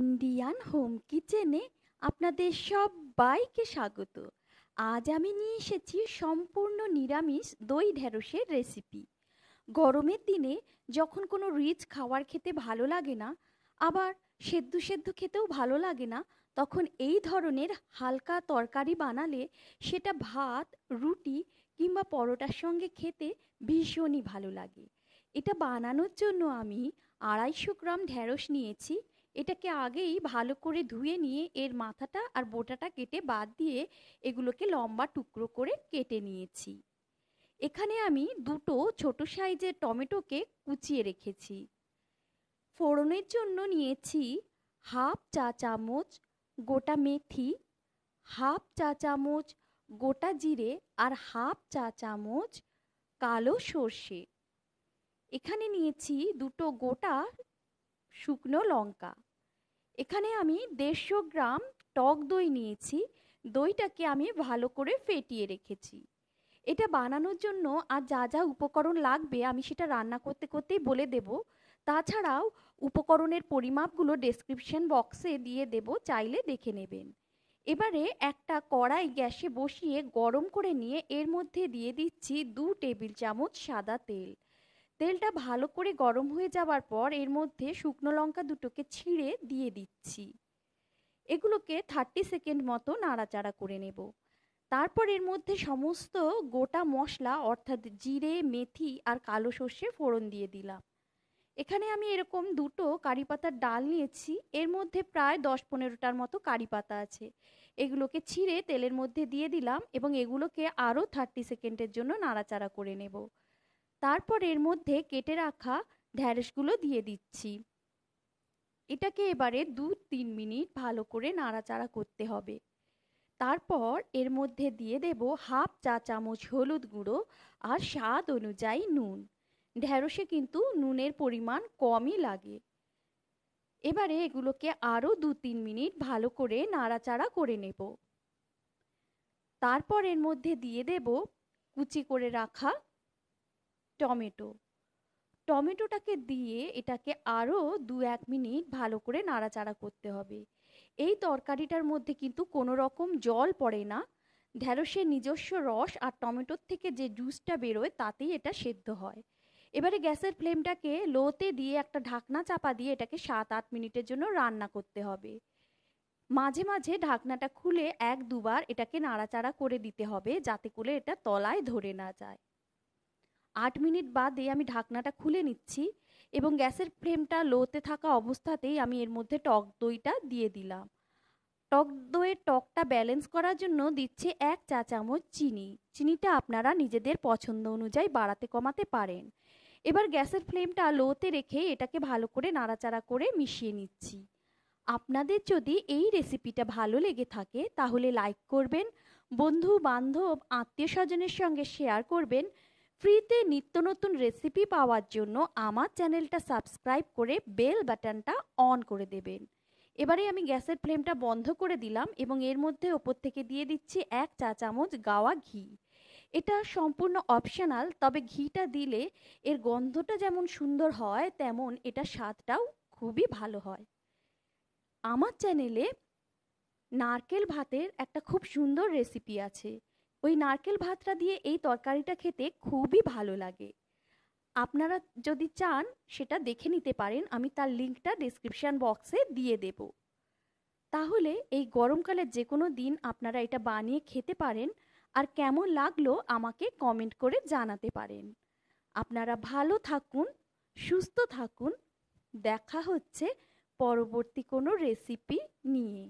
Indian home কিচেনে আপনাদের সবাইকে স্বাগত আজ আমি নিয়ে এসেছি সম্পূর্ণ নিরামিষ দই ঢেঁড়সের রেসিপি গরমের দিনে যখন কোনো রিচ খাওয়ার খেতে ভালো লাগে না আবার সেদ্ধ সেদ্ধ খেতেও ভালো লাগে না তখন এই ধরনের হালকা তরকারি বানালে সেটা ভাত রুটি কিংবা পরোটার সঙ্গে খেতে ভীষণই ভালো লাগে এটা বানানোর জন্য আমি আড়াইশো গ্রাম ঢেঁড়স নিয়েছি এটাকে আগেই ভালো করে ধুয়ে নিয়ে এর মাথাটা আর বোটাটা কেটে বাদ দিয়ে এগুলোকে লম্বা টুকরো করে কেটে নিয়েছি এখানে আমি দুটো ছোট সাইজের টমেটোকে কুচিয়ে রেখেছি ফোড়নের জন্য নিয়েছি হাফ চা চামচ গোটা মেথি হাফ চা চামচ গোটা জিরে আর হাফ চা চামচ কালো সর্ষে এখানে নিয়েছি দুটো গোটা শুকনো লঙ্কা এখানে আমি দেড়শো গ্রাম টক দই নিয়েছি দইটাকে আমি ভালো করে ফেটিয়ে রেখেছি এটা বানানোর জন্য আর যা যা উপকরণ লাগবে আমি সেটা রান্না করতে করতেই বলে দেব তাছাড়াও উপকরণের পরিমাপগুলো ডেসক্রিপশন বক্সে দিয়ে দেব চাইলে দেখে নেবেন এবারে একটা কড়াই গ্যাসে বসিয়ে গরম করে নিয়ে এর মধ্যে দিয়ে দিচ্ছি দু টেবিল চামচ সাদা তেল তেলটা ভালো করে গরম হয়ে যাওয়ার পর এর মধ্যে শুকনো লঙ্কা দুটোকে ছিঁড়ে দিয়ে দিচ্ছি এগুলোকে থার্টি সেকেন্ড মতো নাড়াচাড়া করে নেব তারপর এর মধ্যে সমস্ত গোটা মশলা অর্থাৎ জিরে মেথি আর কালো সর্ষে ফোড়ন দিয়ে দিলাম এখানে আমি এরকম দুটো কারি পাতার ডাল নিয়েছি এর মধ্যে প্রায় দশ পনেরোটার মতো কারি পাতা আছে এগুলোকে ছিঁড়ে তেলের মধ্যে দিয়ে দিলাম এবং এগুলোকে আরও থার্টি সেকেন্ডের জন্য নাড়াচাড়া করে নেব তারপর এর মধ্যে কেটে রাখা ঢ্যাঁড়সগুলো দিয়ে দিচ্ছি এটাকে এবারে দু তিন মিনিট ভালো করে নাড়াচাড়া করতে হবে তারপর এর মধ্যে দিয়ে দেব হাফ চা চামচ হলুদ গুঁড়ো আর স্বাদ অনুযায়ী নুন ঢ্যাঁড়সে কিন্তু নুনের পরিমাণ কমই লাগে এবারে এগুলোকে আরও দু তিন মিনিট ভালো করে নাড়াচাড়া করে নেব তারপর এর মধ্যে দিয়ে দেব কুচি করে রাখা টমেটো টমেটোটাকে দিয়ে এটাকে আরও দু এক মিনিট ভালো করে নাড়াচাড়া করতে হবে এই তরকারিটার মধ্যে কিন্তু কোনো রকম জল পড়ে না ঢ্যাঁড়সের নিজস্ব রস আর টমেটোর থেকে যে জুসটা বেরোয় তাতেই এটা সেদ্ধ হয় এবারে গ্যাসের ফ্লেমটাকে লোতে দিয়ে একটা ঢাকনা চাপা দিয়ে এটাকে সাত আট মিনিটের জন্য রান্না করতে হবে মাঝে মাঝে ঢাকনাটা খুলে এক দুবার এটাকে নাড়াচাড়া করে দিতে হবে যাতে করে এটা তলায় ধরে না যায় আট মিনিট বাদে আমি ঢাকনাটা খুলে নিচ্ছি এবং গ্যাসের ফ্লেমটা লোতে থাকা অবস্থাতেই আমি এর মধ্যে টক দইটা দিয়ে দিলাম টক দইয়ের টকটা ব্যালেন্স করার জন্য দিচ্ছে এক চা চামচ চিনি চিনিটা আপনারা নিজেদের পছন্দ অনুযায়ী বাড়াতে কমাতে পারেন এবার গ্যাসের ফ্লেমটা লোতে রেখে এটাকে ভালো করে নাড়াচাড়া করে মিশিয়ে নিচ্ছি আপনাদের যদি এই রেসিপিটা ভালো লেগে থাকে তাহলে লাইক করবেন বন্ধু বান্ধব আত্মীয় স্বজনের সঙ্গে শেয়ার করবেন ফ্রিতে নিত্য নতুন রেসিপি পাওয়ার জন্য আমার চ্যানেলটা সাবস্ক্রাইব করে বেল বাটনটা অন করে দেবেন এবারে আমি গ্যাসের ফ্লেমটা বন্ধ করে দিলাম এবং এর মধ্যে ওপর থেকে দিয়ে দিচ্ছি এক চা চামচ গাওয়া ঘি এটা সম্পূর্ণ অপশনাল তবে ঘিটা দিলে এর গন্ধটা যেমন সুন্দর হয় তেমন এটা স্বাদটাও খুবই ভালো হয় আমার চ্যানেলে নারকেল ভাতের একটা খুব সুন্দর রেসিপি আছে ওই নারকেল ভাতটা দিয়ে এই তরকারিটা খেতে খুবই ভালো লাগে আপনারা যদি চান সেটা দেখে নিতে পারেন আমি তার লিঙ্কটা ডিসক্রিপশান বক্সে দিয়ে দেব তাহলে এই গরমকালের যে কোনো দিন আপনারা এটা বানিয়ে খেতে পারেন আর কেমন লাগলো আমাকে কমেন্ট করে জানাতে পারেন আপনারা ভালো থাকুন সুস্থ থাকুন দেখা হচ্ছে পরবর্তী কোনো রেসিপি নিয়ে